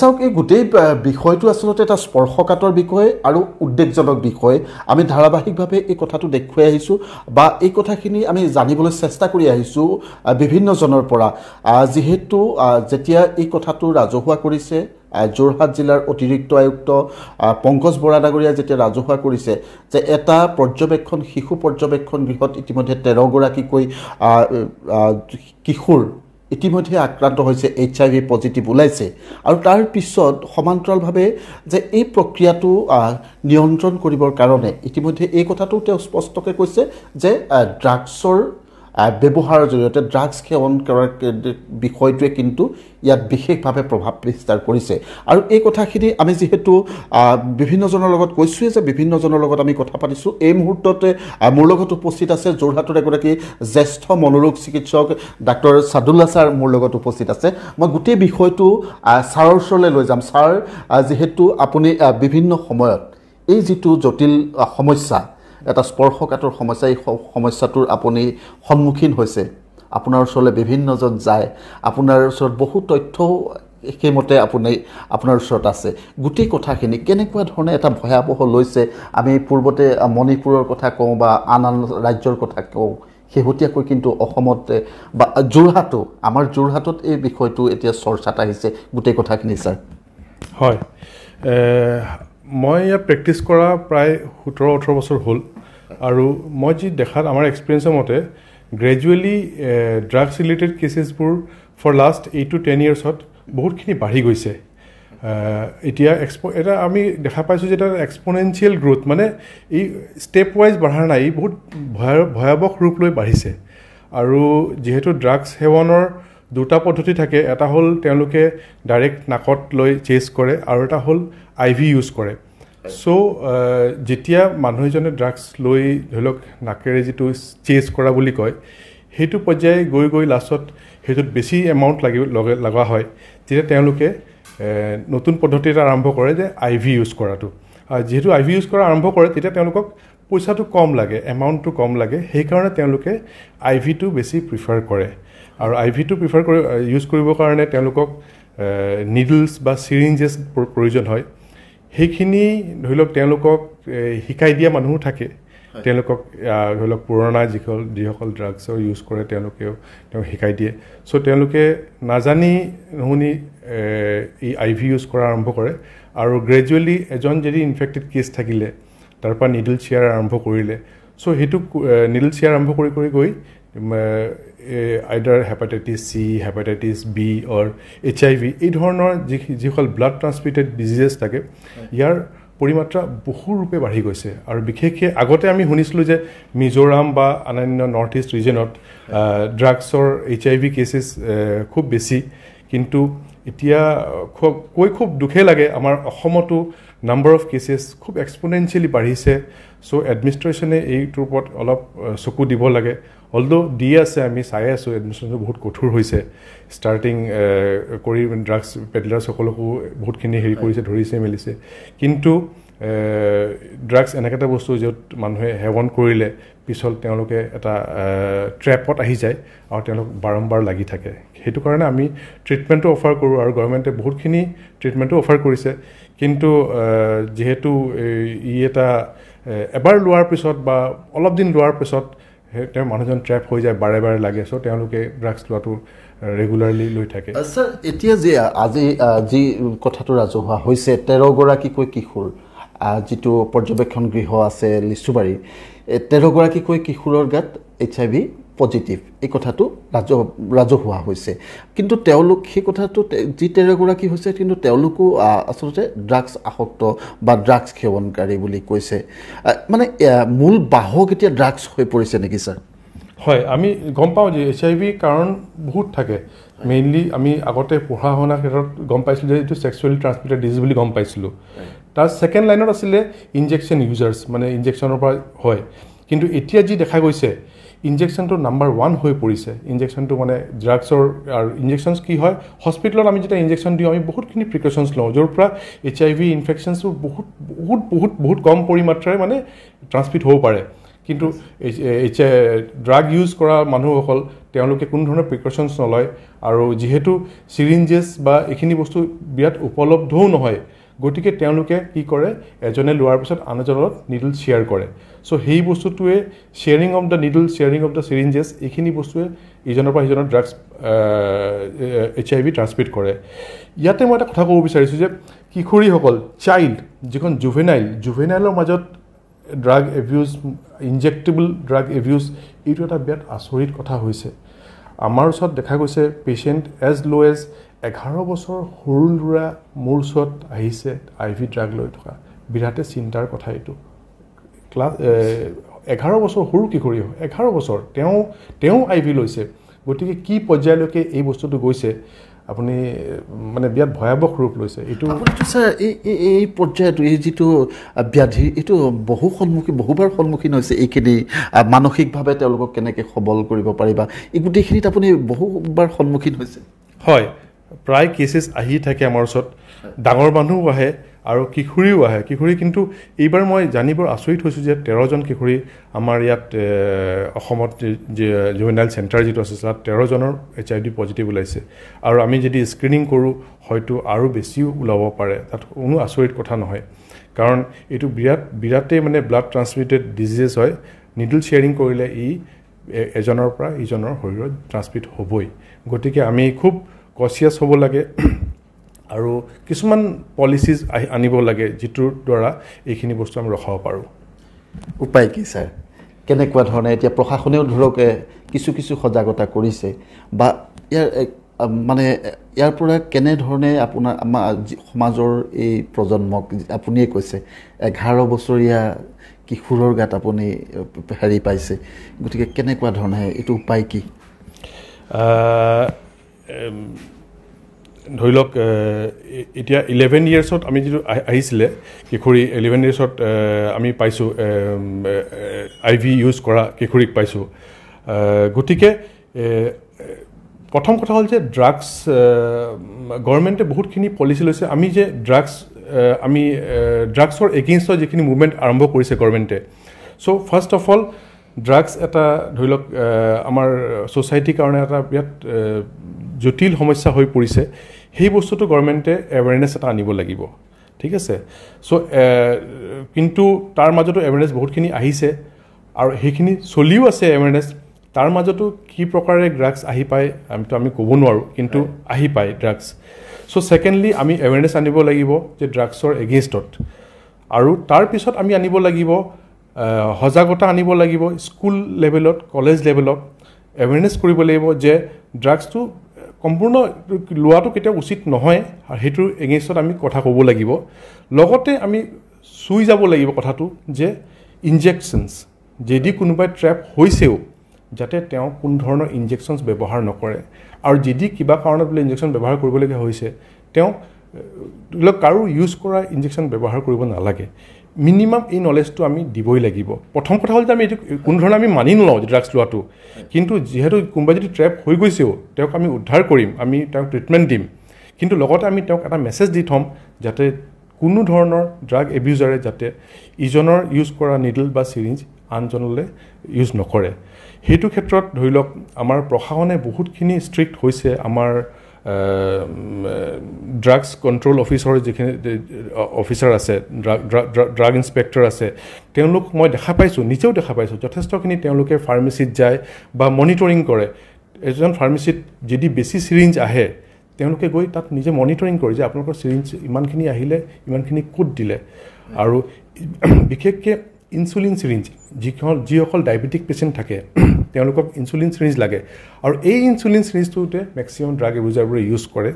চাওক এই গোটেই বিষয়টো আচলতে এটা স্পৰ্শকাতৰ বিষয় আৰু উদ্বেগজনক বিষয় আমি ধাৰাবাহিকভাৱে এই কথাটো দেখুৱাই আহিছোঁ বা এই কথাখিনি আমি জানিবলৈ চেষ্টা কৰি আহিছোঁ বিভিন্নজনৰ পৰা যিহেতু যেতিয়া এই কথাটো ৰাজহুৱা কৰিছে যোৰহাট জিলাৰ অতিৰিক্ত আয়ুক্ত পংকজ বৰা ডাঙৰীয়াই যেতিয়া ৰাজহুৱা কৰিছে যে এটা পৰ্যবেক্ষণ শিশু পৰ্যবেক্ষণ গৃহত ইতিমধ্যে তেৰগৰাকীকৈ কিশোৰ ইতিমধ্যে আক্ৰান্ত হৈছে এইচ আই ভি পজিটিভ ওলাইছে আৰু তাৰ পিছত সমান্তৰালভাৱে যে এই প্ৰক্ৰিয়াটো নিয়ন্ত্ৰণ কৰিবৰ কাৰণে ইতিমধ্যে এই কথাটো তেওঁ স্পষ্টকৈ কৈছে যে ড্ৰাগছৰ ব্যৱহাৰৰ জৰিয়তে ড্ৰাগছ সেৱন কৰাৰ বিষয়টোৱে কিন্তু ইয়াত বিশেষভাৱে প্ৰভাৱ বিস্তাৰ কৰিছে আৰু এই কথাখিনি আমি যিহেতু বিভিন্নজনৰ লগত কৈছোঁৱেই যে বিভিন্নজনৰ লগত আমি কথা পাতিছোঁ এই মুহূৰ্ততে মোৰ লগত উপস্থিত আছে যোৰহাটৰ এগৰাকী জ্যেষ্ঠ মনোৰোগ চিকিৎসক ডাক্তৰ চাদুল্লা ছাৰ মোৰ লগত উপস্থিত আছে মই গোটেই বিষয়টো ছাৰৰ ওচৰলৈ লৈ যাম ছাৰ যিহেতু আপুনি বিভিন্ন সময়ত এই যিটো জটিল সমস্যা এটা স্পৰ্শকাতৰ সমস্যা এই সমস্যাটোৰ আপুনি সন্মুখীন হৈছে আপোনাৰ ওচৰলৈ বিভিন্নজন যায় আপোনাৰ ওচৰত বহু তথ্যও সেইমতে আপুনি আপোনাৰ ওচৰত আছে গোটেই কথাখিনি কেনেকুৱা ধৰণে এটা ভয়াৱহ লৈছে আমি পূৰ্বতে মণিপুৰৰ কথা কওঁ বা আন আন ৰাজ্যৰ কথা কওঁ শেহতীয়াকৈ কিন্তু অসমতে বা যোৰহাটো আমাৰ যোৰহাটত এই বিষয়টো এতিয়া চৰ্চাত আহিছে গোটেই কথাখিনি ছাৰ হয় মই ইয়াত প্ৰেক্টিছ কৰা প্ৰায় সোতৰ ওঠৰ বছৰ হ'ল আৰু মই যি দেখাত আমাৰ এক্সপিৰিয়েঞ্চৰ মতে গ্ৰেজুৱেলি ড্ৰাগছ ৰিলেটেড কেচেছবোৰ for last eight to ten ইয়াৰ্ছত বহুতখিনি বাঢ়ি গৈছে এতিয়া এক্সপ এটা আমি দেখা পাইছোঁ যে এটা এক্সপনেঞ্চিয়েল গ্ৰ'থ মানে এই ষ্টেপ ৱাইজ বঢ়া নাই ই বহুত ভয় ভয়াৱহ ৰূপ লৈ বাঢ়িছে আৰু যিহেতু ড্ৰাগছ সেৱনৰ দুটা পদ্ধতি থাকে এটা হ'ল তেওঁলোকে ডাইৰেক্ট নাকত লৈ চেছ কৰে আৰু এটা হ'ল আই ভি ইউজ কৰে চ' uh, যেতিয়া মানুহ এজনে ড্ৰাগছ লৈ ধৰি লওক নাকেৰে যিটো চেজ কৰা বুলি কয় সেইটো পৰ্যায় গৈ গৈ লাষ্টত সেইটোত বেছি এমাউণ্ট লাগিব লগে লগা হয় তেতিয়া তেওঁলোকে নতুন পদ্ধতি এটা আৰম্ভ কৰে যে আই ভি ইউজ কৰাটো আৰু যিহেতু আই ভি ইউজ কৰা আৰম্ভ কৰে তেতিয়া তেওঁলোকক পইচাটো কম লাগে এমাউণ্টটো কম লাগে সেইকাৰণে তেওঁলোকে আই ভিটো বেছি প্ৰিফাৰ কৰে আৰু আই ভিটো প্ৰিফাৰ কৰি ইউজ কৰিবৰ কাৰণে তেওঁলোকক নিডলছ বা চিৰিঞ্জেছ প্ৰয়োজন হয় সেইখিনি ধৰি লওক তেওঁলোকক শিকাই দিয়া মানুহো থাকে তেওঁলোকক ধৰি লওক পুৰণা যিসকল যিসকল ড্ৰাগছৰ ইউজ কৰে তেওঁলোকেও তেওঁক শিকাই দিয়ে চ' তেওঁলোকে নাজানি নুশুনি এই আই ভি ইউজ কৰা আৰম্ভ কৰে আৰু গ্ৰেজুৱেলি এজন যদি ইনফেক্টেড কেছ থাকিলে তাৰপৰা নিডল চেয়াৰ আৰম্ভ কৰিলে চ' সেইটো নিডল চেয়াৰ আৰম্ভ কৰি কৰি গৈ either hepatitis C hepatitis B or H I V এই ধৰণৰ যি যিসকল ব্লাড ট্ৰান্সমিটেড ডিজিজেছ থাকে ইয়াৰ পৰিমাত্ৰা বহুৰূপে বাঢ়ি গৈছে আৰু বিশেষকৈ আগতে আমি শুনিছিলোঁ যে মিজোৰাম বা অন্যান্য নৰ্থ ইষ্ট ৰিজনত ড্ৰাগছৰ এইচ আই ভি কেচেছ খুব বেছি কিন্তু এতিয়া খুব কৈ খুব দুখেই লাগে আমাৰ অসমতো নাম্বাৰ অফ কেচেছ খুব এক্সপনেঞ্চিয়েলি বাঢ়িছে চ' এডমিনিষ্ট্ৰেশ্যনে এইটোৰ ওপৰত অলপ চকু দিব লাগে অলডো দি আছে আমি চাই আছোঁ এডমিশ্যনটো বহুত কঠোৰ হৈছে ষ্টাৰ্টিং uh, কৰি ড্ৰাগছ পেডলাৰ্ছসকলকো বহুতখিনি হেৰি কৰিছে ধৰিছে মেলিছে কিন্তু ড্ৰাগছ uh, এনেকুৱা এটা বস্তু য'ত মানুহে সেৱন কৰিলে পিছত তেওঁলোকে এটা ট্ৰেপত uh, আহি যায় আৰু তেওঁলোক বাৰম্বাৰ লাগি থাকে সেইটো কাৰণে আমি ট্ৰিটমেণ্টো অফাৰ কৰোঁ আৰু গভৰ্ণমেণ্টে বহুতখিনি ট্ৰিটমেণ্টো অফাৰ কৰিছে কিন্তু যিহেতু ই এটা এবাৰ লোৱাৰ পিছত বা অলপ দিন লোৱাৰ পিছত সেই তেওঁ মানুহজন ট্ৰেপ হৈ যায় বাৰে বাৰে লাগে চ' তেওঁলোকে ড্ৰাগছ লোৱাটো ৰেগুলাৰলি লৈ থাকে ছাৰ এতিয়া যে আজি যি কথাটো ৰাজহুৱা হৈছে তেৰগৰাকীকৈ কিশোৰ যিটো পৰ্যবেক্ষণ গৃহ আছে লিচুবাৰী তেৰগৰাকীকৈ কিশোৰৰ গাত এইচ আই ভি পজিটিভ এই কথাটো ৰাজহ ৰাজহুৱা হৈছে কিন্তু তেওঁলোক সেই কথাটো যি তেৰগৰাকী হৈছে কিন্তু তেওঁলোকো আচলতে ড্ৰাগছ আসক্ত বা ড্ৰাগছ সেৱনকাৰী বুলি কৈছে মানে মূল বাহক এতিয়া ড্ৰাগছ হৈ পৰিছে নেকি ছাৰ হয় আমি গম পাওঁ যে এইচ আই ভি কাৰণ বহুত থাকে মেইনলি আমি আগতে পঢ়া শুনাৰ ক্ষেত্ৰত গম পাইছিলোঁ যে এইটো ছেক্সুৱেলি ট্ৰান্সমিটেড ডিজিজ বুলি গম পাইছিলোঁ তাৰ ছেকেণ্ড লাইনত আছিলে ইনজেকশ্যন ইউজাৰ্ছ মানে ইনজেকশ্যনৰ পৰা হয় কিন্তু এতিয়া যি দেখা গৈছে ইনজেকশ্যনটো নাম্বাৰ ওৱান হৈ পৰিছে ইনজেকশ্যনটো মানে ড্ৰাগছৰ আৰু ইনজেকশ্যনছ কি হয় হস্পিটেলত আমি যেতিয়া ইনজেকশ্যন দিওঁ আমি বহুতখিনি প্ৰিকশ্যনছ লওঁ য'ৰ পৰা এইচ আই ভি ইনফেকশ্যনছো বহুত বহুত বহুত বহুত কম পৰিমাত্ৰাৰে মানে ট্ৰান্সমিট হ'ব পাৰে কিন্তু এইচ আই ড্ৰাগ ইউজ কৰা মানুহসকল তেওঁলোকে কোনো ধৰণৰ প্ৰিকশ্যনছ নলয় আৰু যিহেতু চিৰিঞ্জেছ বা এইখিনি বস্তু বিৰাট উপলব্ধও নহয় গতিকে তেওঁলোকে কি কৰে এজনে লোৱাৰ পিছত আন এজনৰ লগত নিডল শ্বেয়াৰ কৰে চ' সেই বস্তুটোৱে sharing of the needle sharing of the syringes এইখিনি বস্তুৱে ইজনৰ পৰা সিজনৰ drugs H I V transmit কৰে ইয়াতে মই এটা কথা ক'ব বিচাৰিছোঁ যে কিশোৰীসকল চাইল্ড যিখন জুভেনাইল জুভেনাইলৰ মাজত drug abuse injectable drug abuse এইটো এটা বিৰাট আচৰিত কথা হৈছে আমাৰ ওচৰত দেখা গৈছে পেচেণ্ট এজ ল' এজ এঘাৰ বছৰ সৰু ল'ৰা মোৰ ওচৰত আহিছে আই ভি ড্ৰাগ লৈ থকা বিৰাটে চিন্তাৰ কথা এইটো ক্লাছ এঘাৰ বছৰ সৰু কিশোৰী হয় এঘাৰ বছৰ তেওঁ তেওঁ আই ভি লৈছে গতিকে কি পৰ্যায়লৈকে এই বস্তুটো গৈছে আপুনি মানে বিৰাট ভয়াৱহ ৰূপ লৈছে এইটো ছাৰ এই পৰ্যায়টো এই যিটো ব্যাধি এইটো বহু সন্মুখীন বহুবাৰ সন্মুখীন হৈছে এইখিনি মানসিকভাৱে তেওঁলোকক কেনেকৈ সবল কৰিব পাৰিবা এই গোটেইখিনিত আপুনি বহুবাৰ সন্মুখীন হৈছে হয় প্ৰায় কেচেছ আহি থাকে আমাৰ ওচৰত ডাঙৰ মানুহো আহে আৰু কিশোৰীও আহে কিশোৰী কিন্তু এইবাৰ মই জানিব আচৰিত হৈছোঁ যে তেৰজন কিশোৰী আমাৰ ইয়াত অসমত জুভেনাইল চেণ্টাৰ যিটো আছে তাত তেৰজনৰ এইচ আই ডি পজিটিভ ওলাইছে আৰু আমি যদি স্ক্ৰিনিং কৰোঁ হয়তো আৰু বেছিও ওলাব পাৰে তাত কোনো আচৰিত কথা নহয় কাৰণ এইটো বিৰাট বিৰাটেই মানে ব্লাড ট্ৰান্সমিটেড ডিজিজেছ হয় নিডুল শ্বেয়াৰিং কৰিলে ই এজনৰ পৰা ইজনৰ শৰীৰত ট্ৰান্সমিট হ'বই গতিকে আমি খুব কচিয়াছ হ'ব লাগে আৰু কিছুমান পলিচিজ আহি আনিব লাগে যিটোৰ দ্বাৰা এইখিনি বস্তু আমি ৰখাব পাৰোঁ উপায় কি ছাৰ কেনেকুৱা ধৰণে এতিয়া প্ৰশাসনেও ধৰক কিছু কিছু সজাগতা কৰিছে বা ইয়াৰ মানে ইয়াৰ পৰা কেনেধৰণে আপোনাৰ আমাৰ সমাজৰ এই প্ৰজন্মক আপুনিয়ে কৈছে এঘাৰ বছৰীয়া কিশোৰৰ গাত আপুনি হেৰি পাইছে গতিকে কেনেকুৱা ধৰণে এইটো উপায় কি ধৰি লওক এতিয়া ইলেভেন ইয়েৰ্ছত আমি যিটো আহিছিলে কিশোৰী ইলেভেন ইয়েৰ্ছত আমি পাইছোঁ আই ভি ইউজ কৰা কিশোৰীক পাইছোঁ গতিকে প্ৰথম কথা হ'ল যে ড্ৰাগছ গভৰ্ণমেণ্টে বহুতখিনি পলিচি লৈছে আমি যে ড্ৰাগছ আমি ড্ৰাগছৰ এগেইনষ্টৰ যিখিনি মুভমেণ্ট আৰম্ভ কৰিছে গভৰ্ণমেণ্টে so' first of all drugs এটা ধৰি লওক আমাৰ ছ'চাইটিৰ কাৰণে এটা বিৰাট জটিল সমস্যা হৈ পৰিছে সেই বস্তুটো গভৰ্ণমেণ্টে এৱেৰনেছ এটা আনিব লাগিব ঠিক আছে চ' কিন্তু তাৰ মাজতো এৱেৰনেছ বহুতখিনি আহিছে আৰু সেইখিনি চলিও আছে এৱেৰনেছ তাৰ মাজতো কি প্ৰকাৰে ড্ৰাগছ আহি পায় আমিতো আমি ক'ব নোৱাৰোঁ কিন্তু আহি পায় ড্ৰাগছ চ' ছেকেণ্ডলি আমি এৱেৰনেছ আনিব লাগিব যে ড্ৰাগছৰ এগেইনষ্টত আৰু তাৰপিছত আমি আনিব লাগিব সজাগতা আনিব লাগিব স্কুল লেভেলত কলেজ লেভেলত এৱেৰনেছ কৰিব লাগিব যে ড্ৰাগছটো সম্পূৰ্ণ লোৱাটো কেতিয়াও উচিত নহয় আৰু সেইটোৰ এগেইনষ্টত আমি কথা ক'ব লাগিব লগতে আমি চুই যাব লাগিব কথাটো যে ইনজেকশ্যনছ যদি কোনোবাই ট্ৰেপ হৈছেও যাতে তেওঁ কোনো ধৰণৰ ইনজেকশ্যনছ ব্যৱহাৰ নকৰে আৰু যদি কিবা কাৰণত বোলে ইনজেকশ্যন ব্যৱহাৰ কৰিবলগীয়া হৈছে তেওঁক ধৰি লওক কাৰো ইউজ কৰা ইনজেকশ্যন ব্যৱহাৰ কৰিব নালাগে মিনিমাম এই নলেজটো আমি দিবই লাগিব প্ৰথম কথা হ'ল যে আমি এইটো কোনো ধৰণে আমি মানি নলওঁ ড্ৰাগছ লোৱাটো কিন্তু যিহেতু কোনোবাই যদি ট্ৰেপ হৈ গৈছেও তেওঁক আমি উদ্ধাৰ কৰিম আমি তেওঁক ট্ৰিটমেণ্ট দিম কিন্তু লগতে আমি তেওঁক এটা মেছেজ দি থ'ম যাতে কোনো ধৰণৰ ড্ৰাগ এবিউজাৰে যাতে ইজনৰ ইউজ কৰা নিডল বা চিৰিঞ্জ আনজনলৈ ইউজ নকৰে সেইটো ক্ষেত্ৰত ধৰি লওক আমাৰ প্ৰশাসনে বহুতখিনি ষ্ট্ৰিক্ট হৈছে আমাৰ ড্ৰাগছ কণ্ট্ৰল অফিচৰ যিখিনি অফিচাৰ আছে ড্ৰাগ ইনস্পেক্টৰ আছে তেওঁলোক মই দেখা পাইছোঁ নিজেও দেখা পাইছোঁ যথেষ্টখিনি তেওঁলোকে ফাৰ্মেচিত যায় বা মনিটৰিং কৰে এজন ফাৰ্মেচিত যদি বেছি চিৰিঞ্জ আহে তেওঁলোকে গৈ তাত নিজে মনিটৰিং কৰে যে আপোনালোকৰ চিৰিঞ্জ ইমানখিনি আহিলে ইমানখিনি ক'ত দিলে আৰু বিশেষকৈ ইনচুলিন চিৰিঞ্জ যিখন যিসকল ডায়েবেটিক পেচেণ্ট থাকে তেওঁলোকক ইনচুলিন চিৰিজ লাগে আৰু এই ইনচুলিন চিৰিজটোতে মেক্সিমাম ড্ৰাগ এইবোৰ ইউজ কৰে